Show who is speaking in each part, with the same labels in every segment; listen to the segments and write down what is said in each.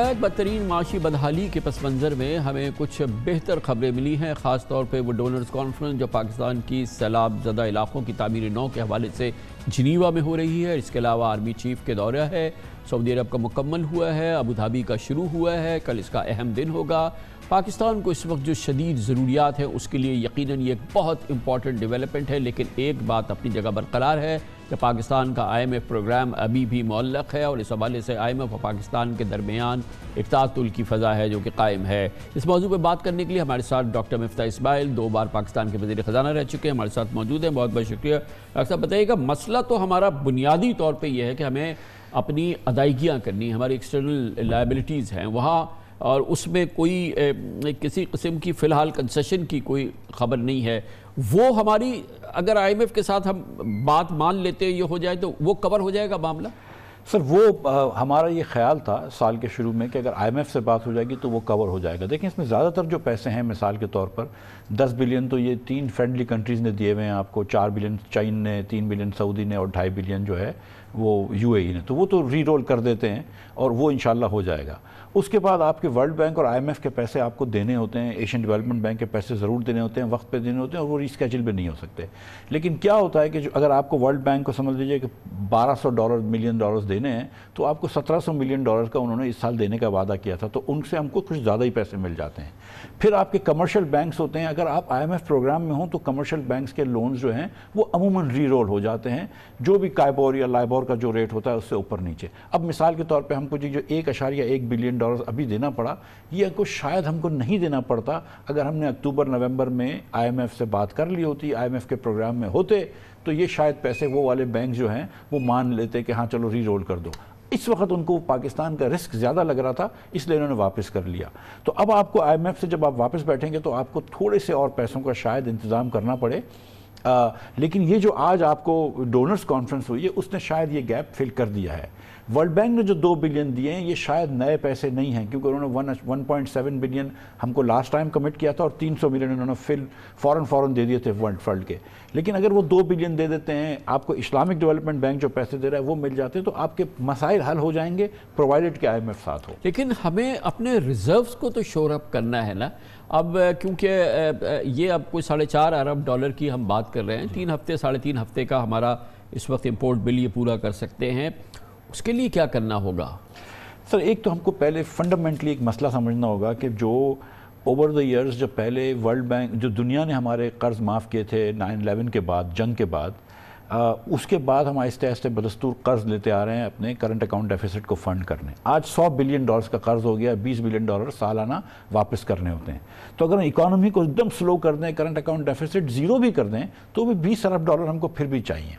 Speaker 1: बदतरीन माशी बदहाली के पस मंज़र में हमें कुछ बेहतर खबरें मिली हैं ख़ास तौर पर वो डोनर्स कॉन्फ्रेंस जो पाकिस्तान की सैलाब जदा इलाकों की तमीर नौ के हवाले से जनीवा में हो रही है इसके अलावा आर्मी चीफ के दौरा है सऊदी अरब का मुकम्मल हुआ है अबूधाबी का शुरू हुआ है कल इसका अहम दिन होगा पाकिस्तान को इस वक्त जो शदीद ज़रूरियात है उसके लिए यकीन ये एक बहुत इंपॉर्टेंट डेवलपमेंट है लेकिन एक बात अपनी जगह बरकरार है कि पाकिस्तान का आई एम एफ प्रोग्राम अभी भी मौलक है और इस हवाले से आई एम एफ और पाकिस्तान के दरमियान इफ्तातुल की फ़ज़ा है जो कि कायम है इस मौजू पर बात करने के लिए हमारे साथ डॉक्टर मफ्ता इसमाइल दो बार पाकिस्तान के वजी ख़जाना रह चुके हैं हमारे साथ मौजूद हैं बहुत बहुत शुक्रिया डॉक्टर साहब बताइएगा मसला तो हमारा बुनियादी तौर पर यह है कि हमें अपनी अदायगियाँ करनी हमारी एक्सटर्नल लाइबिलिटीज़ हैं वहाँ और उसमें कोई ए, किसी किस्म की फ़िलहाल कंसेशन की कोई खबर नहीं है वो हमारी अगर आईएमएफ के साथ हम बात मान लेते ये हो जाए तो वो कवर हो जाएगा मामला
Speaker 2: सर वो आ, हमारा ये ख्याल था साल के शुरू में कि अगर आईएमएफ से बात हो जाएगी तो वो कवर हो जाएगा देखिए इसमें ज़्यादातर जो पैसे हैं मिसाल के तौर पर 10 बिलियन तो ये तीन फ्रेंडली कंट्रीज़ ने दिए हुए हैं आपको चार बिलियन चाइन ने तीन बिलियन सऊदी ने और ढाई बिलियन जो है वो यू ने तो वो तो री रोल कर देते हैं और वो इन हो जाएगा उसके बाद आपके वर्ल्ड बैंक और आईएमएफ के पैसे आपको देने होते हैं एशियन डेवलपमेंट बैंक के पैसे ज़रूर देने होते हैं वक्त पे देने होते हैं और वो रिस्केचल भी नहीं हो सकते लेकिन क्या होता है कि जो अगर आपको वर्ल्ड बैंक को समझ लीजिए कि 1200 डॉलर मिलियन डॉलर्स देने हैं तो आपको 1700 मिलियन डॉलर का उन्होंने इस साल देने का वादा किया था तो उनसे हमको कुछ ज़्यादा ही पैसे मिल जाते हैं फिर आपके कमर्शल बैंक्स होते हैं अगर आप आई प्रोग्राम में हों तो कमर्शल बैंक्स के लोन जो हैं वो अमूमन री रोल हो जाते हैं जो भी कायबोर या लाइबोर और का जो रेट होता है उससे ऊपर नीचे अब मिसाल के तौर पे हमको जो एक अशारिया एक बिलियन डॉलर अभी देना पड़ा ये हमको शायद हमको नहीं देना पड़ता अगर हमने अक्टूबर नवंबर में आईएमएफ से बात कर ली होती आईएमएफ के प्रोग्राम में होते तो ये शायद पैसे वो वाले बैंक जो हैं वो मान लेते कि हाँ चलो री कर दो इस वक्त उनको पाकिस्तान का रिस्क ज़्यादा लग रहा था इसलिए उन्होंने वापस कर लिया तो अब आपको आई से जब आप वापस बैठेंगे तो आपको थोड़े से और पैसों का शायद इंतज़ाम करना पड़े आ, लेकिन ये जो आज आपको डोनर्स कॉन्फ्रेंस हुई है उसने शायद ये गैप फिल कर दिया है वर्ल्ड बैंक ने जो दो बिलियन दिए हैं ये शायद नए पैसे नहीं हैं क्योंकि उन्होंने one one point seven billion हमको लास्ट टाइम कमिट किया था और तीन सौ मिलियन उन्होंने फिल फ़ौरन फ़ौरन दे दिए थे वर्ल्ड फंड के लेकिन अगर वो दो बिलियन दे देते हैं आपको इस्लामिक डेवलपमेंट बैंक जो पैसे दे रहा है वो मिल जाते हैं तो आपके मसाइल हल हो जाएंगे प्रोवाइडेड के आई साथ हो लेकिन हमें अपने रिजर्व को तो शोरअप करना है ना अब क्योंकि ये
Speaker 1: अब कोई साढ़े चार अरब डॉलर की हम बात कर रहे हैं तीन हफ्ते साढ़े तीन हफ्ते का हमारा इस वक्त इम्पोर्ट
Speaker 2: बिल ये पूरा कर सकते हैं उसके लिए क्या करना होगा सर एक तो हमको पहले फंडामेंटली एक मसला समझना होगा कि जो ओवर द ईयर्स जो पहले वर्ल्ड बैंक जो दुनिया ने हमारे कर्ज़ माफ़ किए थे नाइन अलेवन के बाद जंग के बाद आ, उसके बाद हम आहिस्ते आहिस्ते बदस्तूर कर्ज लेते आ रहे हैं अपने करंट अकाउंट डेफिसिट को फंड करने आज 100 बिलियन डॉलर्स का कर्ज हो गया 20 बिलियन डॉलर सालाना वापस करने होते हैं तो अगर हम इकानमी को एकदम स्लो कर दें करंट अकाउंट डेफिसिट ज़ीरो भी कर दें तो भी बीस अरब डॉलर हमको फिर भी चाहिए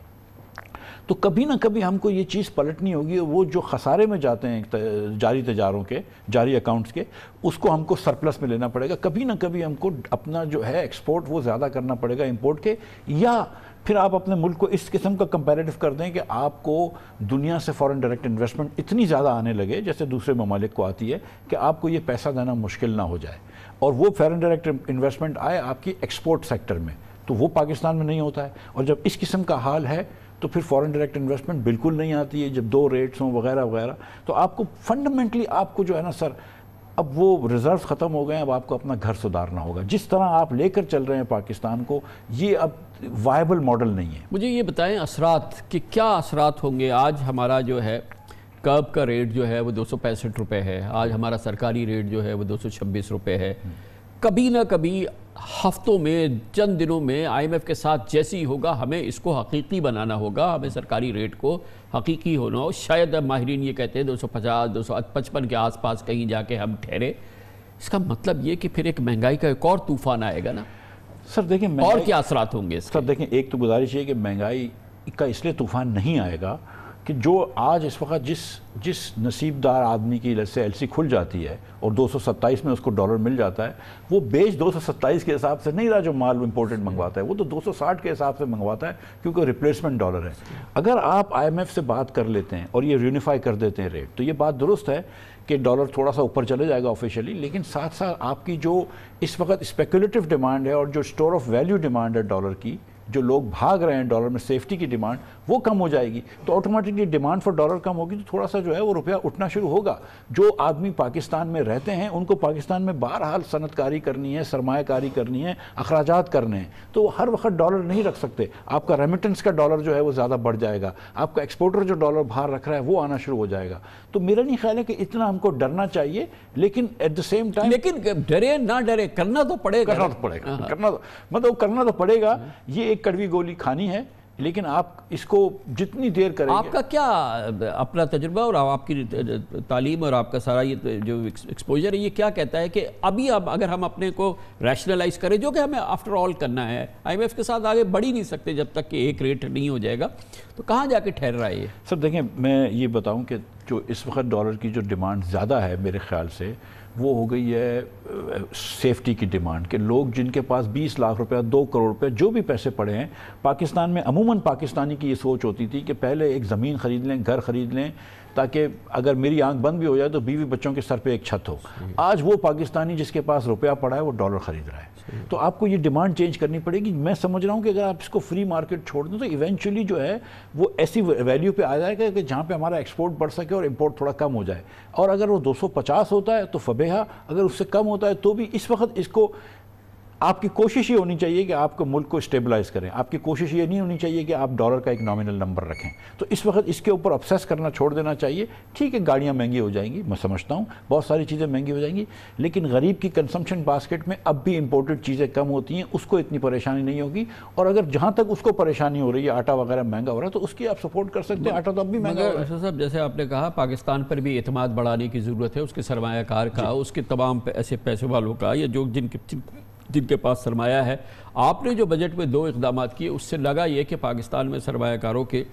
Speaker 2: तो कभी ना कभी हमको ये चीज़ पलटनी होगी वो जो खसारे में जाते हैं जारी तजारों के जारी अकाउंट्स के उसको हमको सरप्लस में लेना पड़ेगा कभी ना कभी हमको अपना जो है एक्सपोर्ट वो ज़्यादा करना पड़ेगा इम्पोर्ट के या फिर आप अपने मुल्क को इस किस्म का कंपेरेटिव कर दें कि आपको दुनिया से फॉरेन डायरेक्ट इन्वेस्टमेंट इतनी ज़्यादा आने लगे जैसे दूसरे ममालिक को आती है कि आपको ये पैसा देना मुश्किल ना हो जाए और वो फॉरेन डायरेक्ट इन्वेस्टमेंट आए आपकी एक्सपोर्ट सेक्टर में तो वो पाकिस्तान में नहीं होता है और जब इस किस्म का हाल है तो फिर फॉरेन डायरेक्ट इन्वेस्टमेंट बिल्कुल नहीं आती है जब दो रेट्स हों वगैरह वगैरह तो आपको फंडामेंटली आपको जो है ना सर अब वो रिज़र्व ख़त्म हो गए अब आपको अपना घर सुधारना होगा जिस तरह आप लेकर चल रहे हैं पाकिस्तान को ये अब वायबल मॉडल नहीं है
Speaker 1: मुझे ये बताएं असरात कि क्या असरात होंगे आज हमारा जो है कर्ब का रेट जो है वो दो सौ पैंसठ रुपये है आज हमारा सरकारी रेट जो है वो दो सौ छब्बीस रुपये है कभी ना कभी हफ्तों में चंद दिनों में आईएमएफ के साथ जैसी होगा हमें इसको हकीकी बनाना होगा हमें सरकारी रेट को हकीकी होना हो शायद माहरीन ये कहते हैं 250 255 के आसपास कहीं जाके हम ठहरे इसका मतलब ये कि फिर एक महंगाई का एक और तूफान आएगा ना
Speaker 2: सर देखिए और क्या असरात होंगे सर देखें एक तो गुजारिश है कि महंगाई का इसलिए तूफान नहीं आएगा कि जो आज इस वक्त जिस जिस नसीबदार आदमी की लत से सी खुल जाती है और 227 में उसको डॉलर मिल जाता है वो बेच 227 के हिसाब से नहीं रहा जो माल इम्पोर्टेड मंगवाता है वो तो 260 के हिसाब से मंगवाता है क्योंकि रिप्लेसमेंट डॉलर है अगर आप आईएमएफ से बात कर लेते हैं और ये यूनिफाई कर देते हैं रेट तो ये बात दुरुस्त है कि डॉलर थोड़ा सा ऊपर चले जाएगा ऑफिशियली लेकिन साथ साथ आपकी जो इस वक्त स्पेकुलेटिव डिमांड है और जो स्टोर ऑफ वैल्यू डिमांड है डॉलर की जो लोग भाग रहे हैं डॉलर में सेफ्टी की डिमांड वो कम हो जाएगी तो ऑटोमेटिकली डिमांड फॉर डॉलर कम होगी तो थोड़ा सा जो है वो रुपया उठना शुरू होगा जो आदमी पाकिस्तान में रहते हैं उनको पाकिस्तान में बहरहाल सनतकारी करनी है सरमाकारी करनी है अखराज करने हैं तो हर वक्त डॉलर नहीं रख सकते आपका रेमिटेंस का डॉलर जो है वो ज़्यादा बढ़ जाएगा आपका एक्सपोर्टर जो डॉलर बाहर रख रहा है वो आना शुरू हो जाएगा तो मेरा नहीं ख्याल है कि इतना हमको डरना चाहिए लेकिन एट द सेम टाइम लेकिन डरे ना डरे करना तो पड़ेगा करना तो पड़ेगा हाँ। करना तो मतलब करना तो पड़ेगा ये एक कड़वी गोली खानी है लेकिन आप इसको जितनी देर करें आपका
Speaker 1: क्या अपना तजुर्बा और आपकी तालीम और आपका सारा ये जो एक्सपोजर है ये क्या कहता है कि अभी अब अगर हम अपने को रैशनलाइज करें जो कि हमें आफ्टर ऑल करना है आईएमएफ के साथ आगे बढ़ ही नहीं सकते जब तक कि एक रेट नहीं हो जाएगा तो कहाँ जाके
Speaker 2: ठहर रहा है ये सर देखें मैं ये बताऊँ कि जो इस वक्त डॉलर की जो डिमांड ज़्यादा है मेरे ख्याल से वो हो गई है सेफ्टी की डिमांड के लोग जिनके पास 20 लाख रुपया दो करोड़ रुपया जो भी पैसे पड़े हैं पाकिस्तान में अमूमन पाकिस्तानी की ये सोच होती थी कि पहले एक ज़मीन ख़रीद लें घर ख़रीद लें ताकि अगर मेरी आंख बंद भी हो जाए तो बीवी बच्चों के सर पे एक छत हो आज वो पाकिस्तानी जिसके पास रुपया पड़ा है वो डॉलर ख़रीद रहा है हम्म। तो आपको ये डिमांड चेंज करनी पड़ेगी मैं समझ रहा हूँ कि अगर आप इसको फ्री मार्केट छोड़ दें तो इवेंचुअली जो है वो ऐसी वैल्यू पे आ जाएगा कि जहाँ पे हमारा एक्सपोर्ट बढ़ सके और इम्पोर्ट थोड़ा कम हो जाए और अगर वो दो होता है तो फबेहा अगर उससे कम होता है तो भी इस वक्त इसको आपकी कोशिश ये होनी चाहिए कि आपको मुल्क को स्टेबलाइज करें आपकी कोशिश ये नहीं होनी चाहिए कि आप डॉलर का एक नॉमिनल नंबर रखें तो इस वक्त इसके ऊपर अपसेस करना छोड़ देना चाहिए ठीक है गाड़ियाँ महंगी हो जाएंगी मैं समझता हूँ बहुत सारी चीज़ें महंगी हो जाएंगी लेकिन गरीब की कंसम्पशन बास्केट में अब भी इम्पोर्टेड चीज़ें कम होती हैं उसको इतनी परेशानी नहीं होगी और अगर जहाँ तक उसको परेशानी हो रही है आटा वगैरह महंगा हो रहा है तो उसकी आप सपोर्ट कर सकते हैं आटा तो अब भी महंगा
Speaker 1: है जैसे आपने कहा पाकिस्तान पर भी अतमाद बढ़ाने की ज़रूरत है उसके सरमाकार का उसके तमाम ऐसे पैसे वालों का या जो जिनके जिनके पास सरमाया है आपने जो बजट में दो इकदाम किए उससे लगा ये कि पाकिस्तान में सरमाकारों के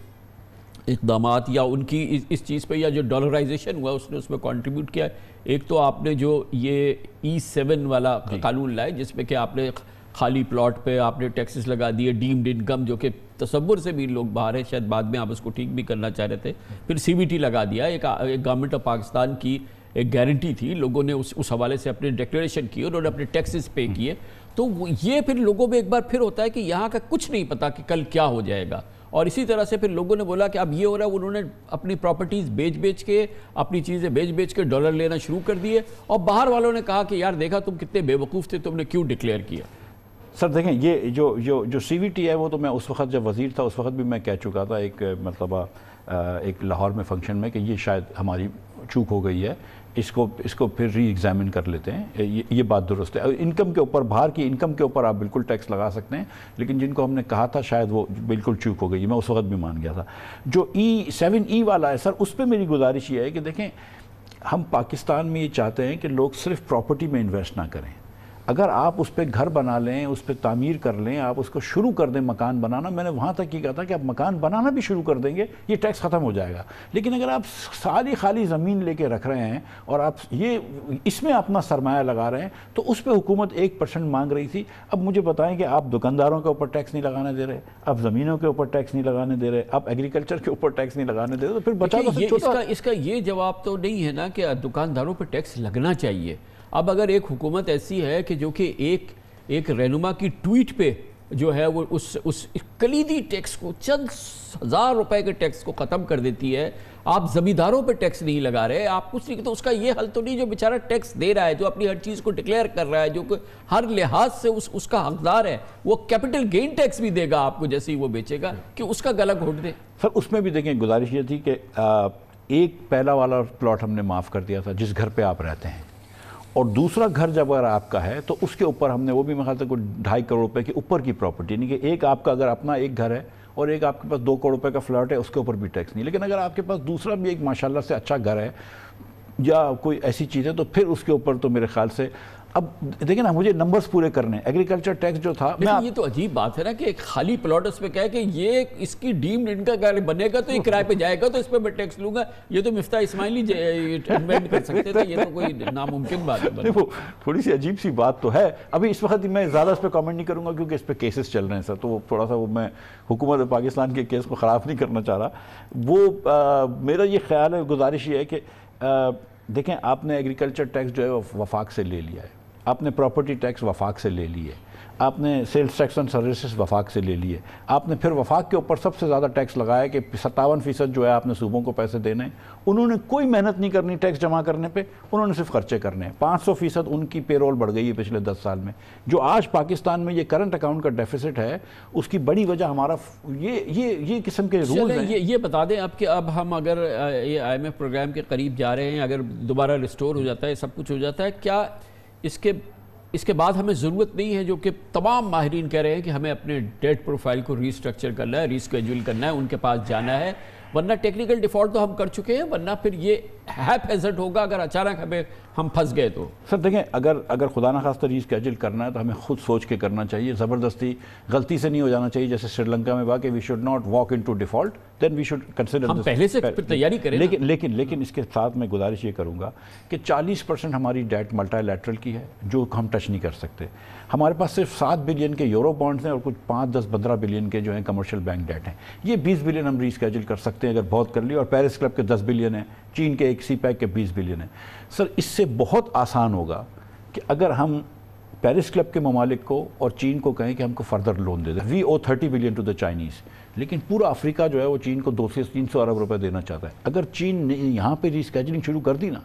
Speaker 1: इकदाम या उनकी इस, इस चीज़ पे या जो डॉलराइजेशन हुआ उसने उसमें कंट्रीब्यूट किया एक तो आपने जो ये ई e सेवन वाला कानून लाए जिसमें कि आपने खाली प्लॉट पे आपने टैक्सेस लगा दिए डीम्ड इनकम जो कि तस्वुर से भी लोग बाहर हैं शायद बाद में आप उसको ठीक भी करना चाह रहे थे फिर टी लगा दिया एक, एक गवर्नमेंट ऑफ पाकिस्तान की एक गारंटी थी लोगों ने उस उस हवाले से अपने डिक्लेरेशन किए उन्होंने अपने टैक्सेस हम्म। पे किए तो ये फिर लोगों में एक बार फिर होता है कि यहाँ का कुछ नहीं पता कि कल क्या हो जाएगा और इसी तरह से फिर लोगों ने बोला कि अब ये हो रहा है उन्होंने अपनी प्रॉपर्टीज़ बेच बेच के अपनी चीज़ें बेच बेच के डॉलर लेना शुरू कर दिए और बाहर वालों ने कहा कि यार देखा तुम कितने बेवकूफ़ थे तुमने क्यों डिक्लेयर किया
Speaker 2: सर देखें ये जो जो जो सी है वो तो मैं उस वक्त जब वज़ीर था उस वक्त भी मैं कह चुका था एक मतलब एक लाहौर में फंक्शन में कि ये शायद हमारी चूक हो गई है इसको इसको फिर री एग्जामिन कर लेते हैं ये, ये बात दुरुस्त है इनकम के ऊपर बाहर की इनकम के ऊपर आप बिल्कुल टैक्स लगा सकते हैं लेकिन जिनको हमने कहा था शायद वो बिल्कुल चूक हो गई मैं उस वक्त भी मान गया था जो ई सेवन ई वाला है सर उस पर मेरी गुजारिश ये है कि देखें हम पाकिस्तान में ये चाहते हैं कि लोग सिर्फ प्रॉपर्टी में इन्वेस्ट ना करें अगर आप उस पर घर बना लें उस पर तामीर कर लें आप उसको शुरू कर दें मकान बनाना मैंने वहाँ तक ये कहा था कि आप मकान बनाना भी शुरू कर देंगे ये टैक्स ख़त्म हो जाएगा लेकिन अगर आप सारी खाली ज़मीन लेके रख रहे हैं और आप ये इसमें अपना सरमाया लगा रहे हैं तो उस पर हुकूमत एक परसेंट मांग रही थी अब मुझे बताएं कि आप दुकानदारों के ऊपर टैक्स नहीं लगाने दे रहे आप ज़मीनों के ऊपर टैक्स नहीं लगाने दे रहे आप एग्रीकल्चर के ऊपर टैक्स नहीं लगाने दे रहे तो फिर बचा तो इसका
Speaker 1: इसका ये जवाब तो नहीं है ना कि दुकानदारों पर टैक्स लगना चाहिए अब अगर एक हुकूमत ऐसी है कि जो कि एक एक रहनुमा की ट्वीट पे जो है वो उस उस कलीदी टैक्स को चंद हज़ार रुपए के टैक्स को ख़त्म कर देती है आप ज़मींदारों पे टैक्स नहीं लगा रहे आप कुछ नहीं तो उसका ये हल तो नहीं जो बेचारा टैक्स दे रहा है जो अपनी हर चीज़ को डिक्लेयर कर रहा है जो कि हर लिहाज से उस उसका हकदार है वो कैपिटल गेन टैक्स भी देगा आपको जैसे ही वो बेचेगा कि उसका गला घोट दे
Speaker 2: सर उसमें भी देखें गुजारिश ये थी कि एक पहला वाला प्लॉट हमने माफ़ कर दिया था जिस घर पर आप रहते हैं और दूसरा घर जब अगर आपका है तो उसके ऊपर हमने वो भी मैं ख्याल कोई ढाई करोड़ रुपए के ऊपर की प्रॉपर्टी यानी कि एक आपका अगर अपना एक घर है और एक आपके पास दो करोड़ रुपए का फ्लैट है उसके ऊपर भी टैक्स नहीं लेकिन अगर आपके पास दूसरा भी एक माशाल्लाह से अच्छा घर है या कोई ऐसी चीज़ है तो फिर उसके ऊपर तो मेरे ख्याल से अब देखिए ना मुझे नंबर्स पूरे करने एग्रीकल्चर टैक्स जो था मैं ये
Speaker 1: तो अजीब बात है ना कि खाली प्लॉट उस पर क्या है कि ये इसकी डीम्ड इनका कार्य बनेगा तो ये किराए पे जाएगा तो इस पर मैं टैक्स लूंगा ये तो मिफ्ता इस्माइली कर सकते थे ये तो कोई नामुमकिन बात है
Speaker 2: वो थोड़ी सी अजीब सी बात तो है अभी इस वक्त मैं ज़्यादा इस पर कॉमेंट नहीं करूँगा क्योंकि इस पर केसेस चल रहे हैं सर तो थोड़ा सा वो मैं हुकूमत पाकिस्तान के केस को ख़राब नहीं करना चाह रहा वो मेरा ये ख्याल है गुजारिश ये है कि देखें आपने एग्रीकल्चर टैक्स जो है वो वफाक से ले लिया है आपने प्रॉपर्टी टैक्स वफाक से ले लिए आपने सेल्स टैक्स एंड सर्विसेज वफाक से ले लिए आपने फिर वफाक के ऊपर सबसे ज़्यादा टैक्स लगाया कि सत्तावन फ़ीसद जो है आपने सूबों को पैसे देने उन्होंने कोई मेहनत नहीं करनी टैक्स जमा करने पे उन्होंने सिर्फ खर्चे करने हैं पाँच सौ फ़ीसद उनकी पेरोल बढ़ गई है पिछले दस साल में जो आज पाकिस्तान में ये करंट अकाउंट का डेफिसिट है उसकी बड़ी वजह हमारा ये ये ये किस्म के रूल ये
Speaker 1: ये बता दें आप कि अब हम अगर ये आई प्रोग्राम के करीब जा रहे हैं अगर दोबारा रिस्टोर हो जाता है सब कुछ हो जाता है क्या इसके इसके बाद हमें ज़रूरत नहीं है जो कि तमाम माहरीन कह रहे हैं कि हमें अपने डेट प्रोफाइल को रीस्ट्रक्चर करना है रीस्केजूल करना है उनके पास जाना है वरना टेक्निकल डिफॉल्ट तो हम कर चुके हैं वरना फिर ये हैप हेजट होगा अगर अचानक हमें हम
Speaker 2: फंस गए तो सर देखें अगर अगर खुदा ना खास्तर रीज कैजल करना है तो हमें खुद सोच के करना चाहिए ज़बरदस्ती गलती से नहीं हो जाना चाहिए जैसे श्रीलंका में वाकई we should not walk into default then we should consider पहले से तैयारी करें लेकिन लेकिन लेकिन इसके साथ मैं गुजारिश ये करूँगा कि 40 परसेंट हमारी डेट मल्टालेटरल की है जो हम टच नहीं कर सकते हमारे पास सिर्फ सात बिलियन के यूरो बॉन्ड्स हैं और कुछ पाँच दस पंद्रह बिलियन के जो हैं कमर्शियल बैंक डेट हैं ये बीस बिलियन हम रिस्केजल कर सकते हैं अगर बहुत कर लिए और पेरिस क्लब के दस बिलियन हैं चीन के एक सी पैक के बीस बिलियन हैं सर इससे बहुत आसान होगा कि अगर हम पेरिस क्लब के ममालिक को और चीन को कहें कि हमको फर्दर लोन दे दें we owe thirty billion to the Chinese लेकिन पूरा अफ्रीका जो है वो चीन को दो से तीन सौ अरब रुपए देना चाहता है अगर चीन ने यहाँ पर रिस्कैजिंग शुरू कर दी ना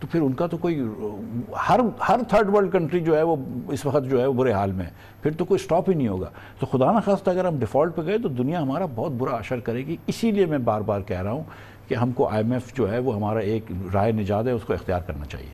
Speaker 2: तो फिर उनका तो कोई हर हर थर्ड वर्ल्ड कंट्री जो है वो इस वक्त जो है वो बुरे हाल में है फिर तो कोई स्टॉप ही नहीं होगा तो खुदा ना खास्ता अगर हम डिफ़ॉल्ट गए तो दुनिया हमारा बहुत बुरा असर करेगी इसीलिए मैं बार बार कह रहा हूँ कि हमको एफ जो है वो हमारा एक राय निजात है उसको इख्तियार करना चाहिए